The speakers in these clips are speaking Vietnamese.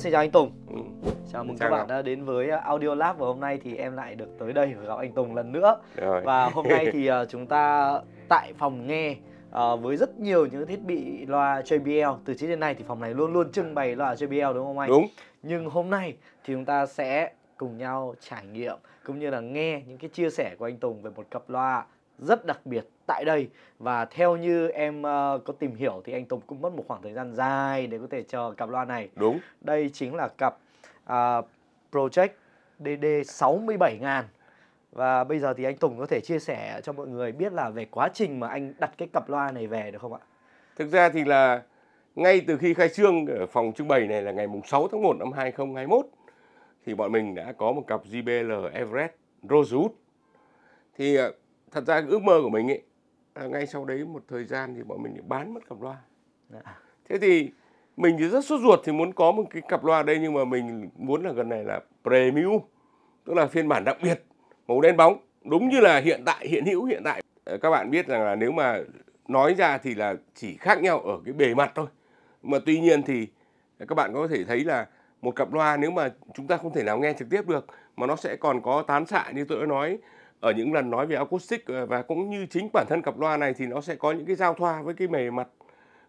xin chào anh Tùng ừ. Chào mừng chào các bạn đã đến với à, Audio Lab Và hôm nay thì em lại được tới đây gặp anh Tùng lần nữa Rồi. Và hôm nay thì à, chúng ta tại phòng nghe à, Với rất nhiều những thiết bị loa JBL Từ trước đến nay thì phòng này luôn luôn trưng bày loa JBL đúng không anh? Đúng Nhưng hôm nay thì chúng ta sẽ cùng nhau trải nghiệm Cũng như là nghe những cái chia sẻ của anh Tùng về một cặp loa rất đặc biệt tại đây và theo như em uh, có tìm hiểu thì anh Tùng cũng mất một khoảng thời gian dài để có thể chờ cặp loa này. Đúng. Đây chính là cặp uh, Project DD ngàn và bây giờ thì anh Tùng có thể chia sẻ cho mọi người biết là về quá trình mà anh đặt cái cặp loa này về được không ạ? Thực ra thì là ngay từ khi khai trương ở phòng trưng bày này là ngày mùng 6 tháng 1 năm 2021 thì bọn mình đã có một cặp JBL Everest Rosewood. Thì ờ, thật ra ước mơ của mình ấy là ngay sau đấy một thời gian thì bọn mình bán mất cặp loa dạ. thế thì mình thì rất sốt ruột thì muốn có một cái cặp loa đây nhưng mà mình muốn là gần này là premium tức là phiên bản đặc biệt màu đen bóng đúng như là hiện tại hiện hữu hiện tại ờ, các bạn biết rằng là nếu mà nói ra thì là chỉ khác nhau ở cái bề mặt thôi mà tuy nhiên thì các bạn có thể thấy là một cặp loa nếu mà chúng ta không thể nào nghe trực tiếp được mà nó sẽ còn có tán xạ như tôi đã nói ở những lần nói về acoustic ờ, và cũng như chính bản thân cặp loa này thì nó sẽ có những cái giao thoa với cái bề mặt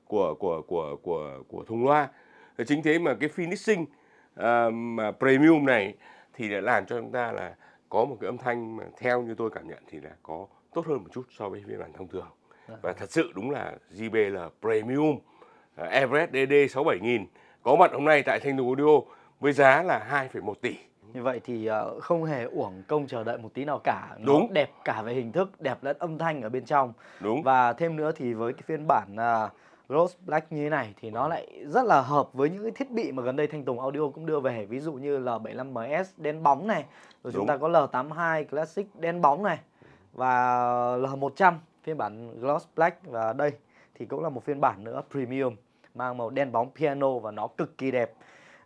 của của của của của thùng loa ờ, chính thế mà cái finishing uh, mà premium này thì đã làm cho chúng ta là có một cái âm thanh mà theo như tôi cảm nhận thì là có tốt hơn một chút so với phiên bản thông thường dạ. và thật sự đúng là JBL Premium Everest DD 67000 có mặt hôm nay tại Thanh Tùng Audio với giá là 2,1 tỷ như vậy thì ờ, không hề uổng công chờ đợi một tí nào cả nó đúng đẹp cả về hình thức đẹp lẫn âm thanh ở bên trong đúng và thêm nữa thì với cái phiên bản uh, Rose Black như thế này thì nó lại rất là hợp với những cái thiết bị mà gần đây Thanh Tùng Audio cũng đưa về ví dụ như L75MS đen bóng này rồi đúng. chúng ta có L82 Classic đen bóng này và L100 phiên bản Gloss Black và đây thì cũng là một phiên bản nữa premium mang màu đen bóng piano và nó cực kỳ đẹp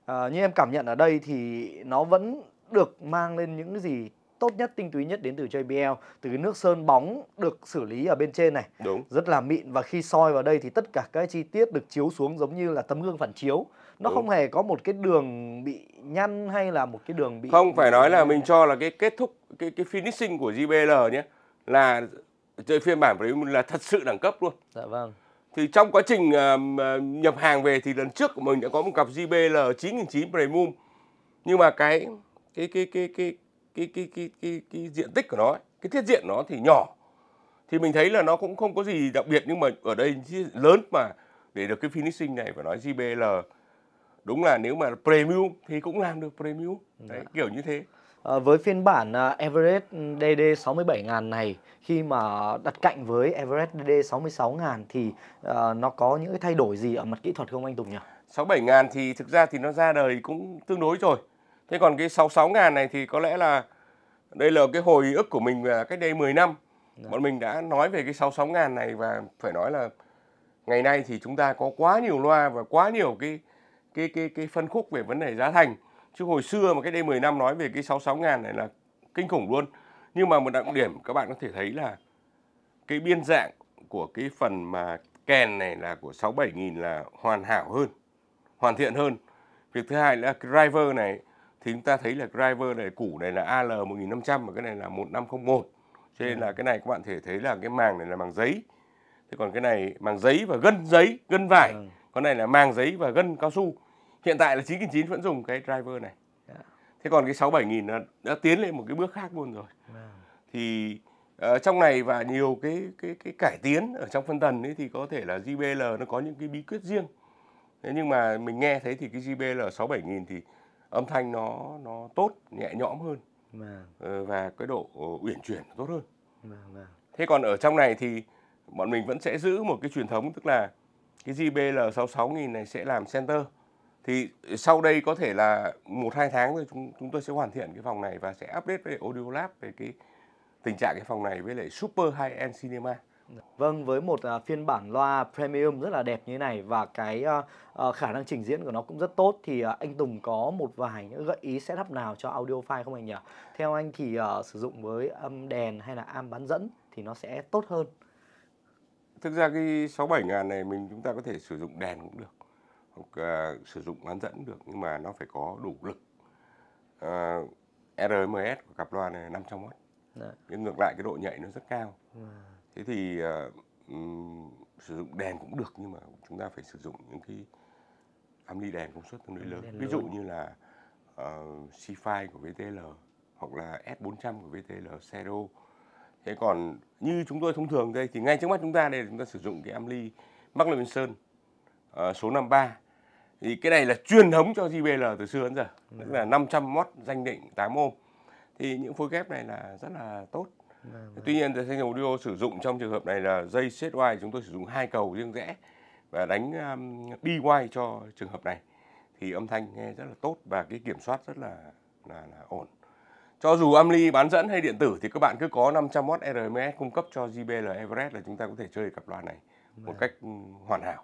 Ờ, như em cảm nhận ở đây thì nó vẫn được mang lên những gì tốt nhất tinh túy nhất đến từ JBL từ cái nước sơn bóng được xử lý ở bên trên này đúng rất là mịn và khi soi vào đây thì tất cả các chi tiết được chiếu xuống giống như là tấm gương phản chiếu nó đúng. không hề có một cái đường bị nhăn hay là một cái đường bị không phải nói là mình ờ. cho là cái kết thúc cái cái finishing của JBL nhé là chơi phiên bản premium là thật sự đẳng cấp luôn dạ vâng thì trong quá trình uh, nhập hàng về thì lần trước của mình đã có một cặp JBL 9009 Premium nhưng mà cái cái cái cái cái cái cái cái, cái, cái diện tích của nó ấy, cái thiết diện nó thì nhỏ thì mình thấy là nó cũng không có gì đặc biệt nhưng mà ở đây lớn mà để được cái finishing này phải nói JBL đúng là nếu mà premium thì cũng làm được premium ừ. đấy, kiểu như thế Ờ, với phiên bản ờ, Everest DD 67.000 này khi mà đặt cạnh với Everest DD 66.000 thì ờ, nó có những cái thay đổi gì ở mặt kỹ thuật không anh Tùng nhỉ? 67.000 thì thực ra thì nó ra đời cũng tương đối rồi. Thế còn cái 66.000 này thì có lẽ là đây là cái hồi ức của mình cách đây 10 năm. Đấy. Dạ. Bọn mình đã nói về cái 66.000 này và phải nói là ngày nay thì chúng ta có quá nhiều loa và quá nhiều cái cái cái cái phân khúc về vấn đề giá thành chứ hồi xưa mà cái đây 10 năm nói về cái 66 ngàn này là kinh khủng luôn nhưng mà một đặc điểm các bạn có thể thấy là cái biên dạng của cái phần mà kèn này là của 67 nghìn là hoàn hảo hơn hoàn thiện hơn việc thứ hai là cái driver này thì chúng ta thấy là driver này củ này là AL 1500 và cái này là 1501 cho nên là dạ. cái này các bạn thể thấy là cái màng này là màng giấy thế còn cái này màng giấy và gân giấy gân vải dạ. còn này là màng giấy và gân cao su hiện tại là 9.9 vẫn dùng cái driver này dạ. thế còn cái 67000 nó đã tiến lên một cái bước khác luôn rồi vâng. thì uh, trong này và nhiều cái cái cái cải tiến ở trong phân tần ấy thì có thể là JBL nó có những cái bí quyết riêng thế nhưng mà mình nghe thấy thì cái JBL 67000 thì âm thanh nó nó tốt nhẹ nhõm hơn vâng. ờ, và cái độ uyển chuyển tốt hơn vâng, thế còn ở trong này thì bọn mình vẫn sẽ giữ một cái truyền thống tức là cái JBL 66000 này sẽ làm center thì sau đây có thể là một hai tháng rồi chúng chúng tôi sẽ hoàn thiện cái phòng này và sẽ update với Audio Lab về cái tình trạng cái phòng này với lại super high end cinema. Vâng, với một uh, phiên bản loa premium rất là đẹp như thế này và cái uh, uh, khả năng trình diễn của nó cũng rất tốt thì uh, anh Tùng có một vài những gợi ý setup nào cho audio file không anh nhỉ? Theo anh thì uh, sử dụng với âm đèn hay là am bán dẫn thì nó sẽ tốt hơn. Thực ra cái 67 ngàn này mình chúng ta có thể sử dụng đèn cũng được hoặc uh, sử dụng bán dẫn được nhưng mà nó phải có đủ lực uh, ờ, RMS của cặp loa này 500 W Đấy. nhưng ngược lại cái độ nhạy nó rất cao à. thế thì uh, um, sử dụng đèn cũng được nhưng mà chúng ta phải sử dụng những cái âm ly đèn công suất tương đối lớn ví dụ như là uh, ờ, C5 của VTL hoặc là S400 của VTL Zero thế còn như chúng tôi thông thường đây thì ngay trước mắt chúng ta đây chúng ta sử dụng cái âm ly Mark Levinson uh, số 53 thì cái này là truyền thống cho JBL từ xưa đến giờ dạ. tức là 500 watt danh định 8 ohm thì những phối ghép này là rất là tốt dạ, vâng. Tuy nhiên thì thanh audio sử dụng trong trường hợp này là dây set wire chúng tôi sử dụng hai cầu riêng rẽ và đánh um, đi wire cho trường hợp này thì âm thanh nghe rất là tốt và cái kiểm soát rất là là, là ổn. Cho dù âm ly bán dẫn hay điện tử thì các bạn cứ có 500 watt RMS cung cấp cho JBL Everest là chúng ta có thể chơi cặp loa này một dạ. cách ừ, hoàn hảo.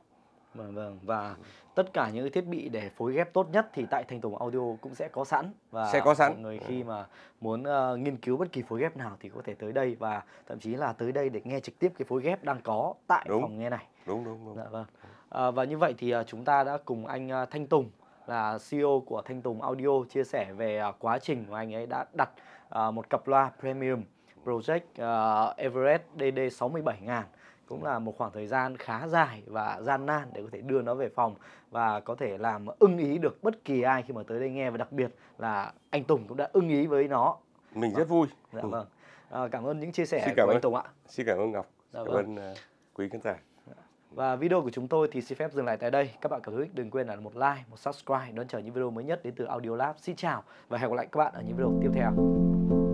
Vâng, vâng và tất cả những thiết bị để phối ghép tốt nhất thì tại thành Tùng audio cũng sẽ có sẵn và sẽ có sẵn mọi người khi mà muốn uh, nghiên cứu bất kỳ phối ghép nào thì có thể tới đây và thậm chí là tới đây để nghe trực tiếp cái phối ghép đang có tại đúng. phòng nghe này đúng đúng đúng dạ, vâng à, và như vậy thì uh, chúng ta đã cùng anh uh, Thanh Tùng là CEO của Thanh Tùng Audio chia sẻ về uh, quá trình mà anh ấy đã đặt uh, một cặp loa premium Project uh, Everest DD67000 cũng là một khoảng thời gian khá dài và gian nan để có thể đưa nó về phòng và có thể làm ưng ý được bất kỳ ai khi mà tới đây nghe và đặc biệt là anh Tùng cũng đã ưng ý với nó. Mình vâng. rất vui. Dạ vâng. À, cảm ơn những chia sẻ cảm của anh Tùng ạ. Xin cảm ơn Ngọc. Dạ, cảm vâng. ơn uh, quý khán giả. Dạ. Và video của chúng tôi thì xin phép dừng lại tại đây. Các bạn cảm hữu ích đừng quên là một like, một subscribe đón chờ những video mới nhất đến từ Audio Lab. Xin chào và hẹn gặp lại các bạn ở những video tiếp theo.